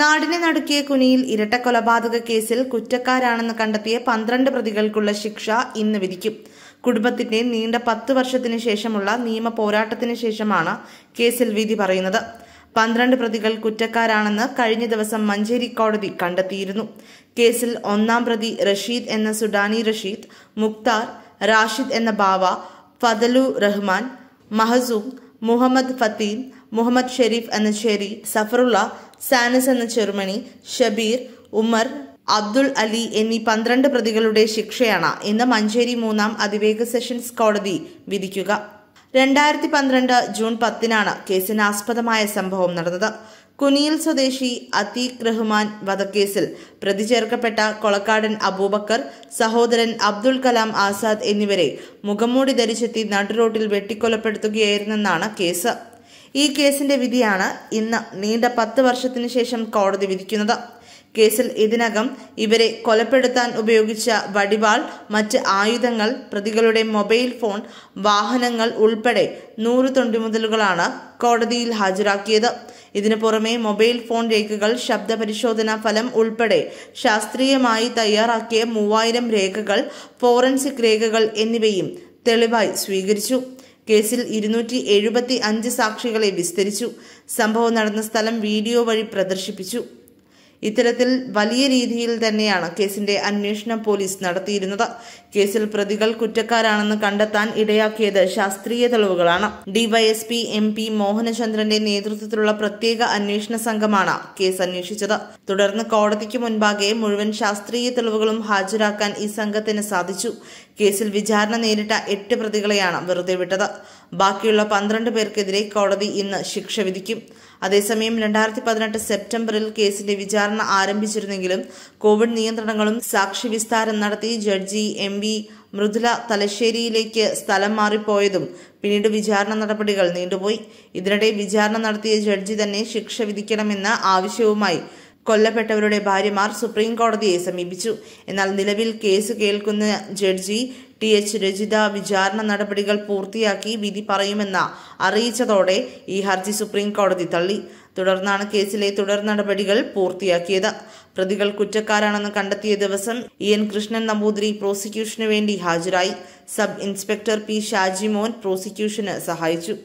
നാടിനെ നടുക്കിയ കുനിയിൽ ഇരട്ട കൊലപാതക കേസിൽ കുറ്റക്കാരാണെന്ന് കണ്ടെത്തിയ പന്ത്രണ്ട് പ്രതികൾക്കുള്ള ശിക്ഷ ഇന്ന് വിധിക്കും കുടുംബത്തിന്റെ നീണ്ട പത്ത് വർഷത്തിന് ശേഷമുള്ള നിയമ പോരാട്ടത്തിന് ശേഷമാണ് കേസിൽ വിധി പറയുന്നത് പന്ത്രണ്ട് പ്രതികൾ കുറ്റക്കാരാണെന്ന് കഴിഞ്ഞ ദിവസം മഞ്ചേരി കോടതി കണ്ടെത്തിയിരുന്നു കേസിൽ ഒന്നാം പ്രതി റഷീദ് എന്ന സുഡാനി റഷീദ് മുക്താർ റാഷിദ് എന്ന ബാവ ഫതലു റഹ്മാൻ മഹസൂം മുഹമ്മദ് ഫത്തീൻ മുഹമ്മദ് ഷെരീഫ് എന്ന ഷെരി സഫറുള്ള സാനസ് എന്ന ചെറുമണി ഷബീർ ഉമർ അബ്ദുൾ അലി എന്നീ പന്ത്രണ്ട് പ്രതികളുടെ ശിക്ഷയാണ് ഇന്ന് മഞ്ചേരി മൂന്നാം അതിവേഗ സെഷൻസ് കോടതി വിധിക്കുക രണ്ടായിരത്തി പന്ത്രണ്ട് ജൂൺ പത്തിനാണ് കേസിന് ആസ്പദമായ സംഭവം നടന്നത് കുനിയിൽ സ്വദേശി അതീഖ് റഹ്മാൻ വധക്കേസിൽ പ്രതി ചേർക്കപ്പെട്ട കൊളക്കാടൻ അബൂബക്കർ സഹോദരൻ അബ്ദുൾ കലാം ആസാദ് എന്നിവരെ മുഖംമൂടി ധരിച്ചെത്തി നടുറോട്ടിൽ വെട്ടിക്കൊലപ്പെടുത്തുകയായിരുന്നെന്നാണ് കേസ് ഈ കേസിന്റെ വിധിയാണ് ഇന്ന് നീണ്ട പത്ത് വർഷത്തിനു ശേഷം കോടതി വിധിക്കുന്നത് കേസിൽ ഇതിനകം ഇവരെ കൊലപ്പെടുത്താൻ ഉപയോഗിച്ച വടിവാൾ മറ്റ് ആയുധങ്ങൾ പ്രതികളുടെ മൊബൈൽ ഫോൺ വാഹനങ്ങൾ ഉൾപ്പെടെ നൂറ് തൊണ്ടിമുതലുകളാണ് കോടതിയിൽ ഹാജരാക്കിയത് ഇതിനു പുറമെ മൊബൈൽ ഫോൺ രേഖകൾ ശബ്ദ പരിശോധനാ ഫലം ഉൾപ്പെടെ ശാസ്ത്രീയമായി തയ്യാറാക്കിയ മൂവായിരം രേഖകൾ ഫോറൻസിക് രേഖകൾ എന്നിവയും തെളിവായി സ്വീകരിച്ചു കേസിൽ ഇരുന്നൂറ്റി എഴുപത്തി അഞ്ച് സാക്ഷികളെ വിസ്തരിച്ചു സംഭവം നടന്ന സ്ഥലം വീഡിയോ വഴി പ്രദർശിപ്പിച്ചു ഇത്തരത്തിൽ വലിയ രീതിയിൽ തന്നെയാണ് കേസിന്റെ അന്വേഷണം പോലീസ് നടത്തിയിരുന്നത് കേസിൽ പ്രതികൾ കുറ്റക്കാരാണെന്ന് കണ്ടെത്താൻ ഇടയാക്കിയത് ശാസ്ത്രീയ തെളിവുകളാണ് ഡിവൈഎസ്പി എം പി മോഹനചന്ദ്രന്റെ നേതൃത്വത്തിലുള്ള പ്രത്യേക അന്വേഷണ സംഘമാണ് കേസ് അന്വേഷിച്ചത് തുടർന്ന് കോടതിക്ക് മുൻപാകെ മുഴുവൻ ശാസ്ത്രീയ തെളിവുകളും ഹാജരാക്കാൻ ഈ സംഘത്തിന് സാധിച്ചു കേസിൽ വിചാരണ നേരിട്ട എട്ട് പ്രതികളെയാണ് വെറുതെ വിട്ടത് ബാക്കിയുള്ള പന്ത്രണ്ട് പേർക്കെതിരെ കോടതി ഇന്ന് ശിക്ഷ വിധിക്കും അതേസമയം രണ്ടായിരത്തി പതിനെട്ട് സെപ്റ്റംബറിൽ കേസിന്റെ വിചാരണ ആരംഭിച്ചിരുന്നെങ്കിലും കോവിഡ് നിയന്ത്രണങ്ങളും സാക്ഷി വിസ്താരം നടത്തി ജഡ്ജി എം വി മൃദുല തലശ്ശേരിയിലേക്ക് സ്ഥലം മാറിപ്പോയതും പിന്നീട് വിചാരണ നടപടികൾ നീണ്ടുപോയി ഇതിനിടെ വിചാരണ നടത്തിയ ജഡ്ജി തന്നെ ശിക്ഷ വിധിക്കണമെന്ന ആവശ്യവുമായി കൊല്ലപ്പെട്ടവരുടെ ഭാര്യമാർ സുപ്രീം കോടതിയെ സമീപിച്ചു എന്നാൽ നിലവിൽ കേസ് കേൾക്കുന്ന ജഡ്ജി ടി എച്ച് രജിത വിചാരണ നടപടികൾ പൂർത്തിയാക്കി വിധി പറയുമെന്ന അറിയിച്ചതോടെ ഈ ഹർജി സുപ്രീം കോടതി തള്ളി തുടർന്നാണ് കേസിലെ തുടർ നടപടികൾ പൂർത്തിയാക്കിയത് പ്രതികൾ കുറ്റക്കാരാണെന്ന് കണ്ടെത്തിയ ദിവസം ഇ എൻ കൃഷ്ണൻ നമ്പൂതിരി പ്രോസിക്യൂഷന് വേണ്ടി ഹാജരായി സബ് ഇൻസ്പെക്ടർ പി ഷാജിമോൻ പ്രോസിക്യൂഷന് സഹായിച്ചു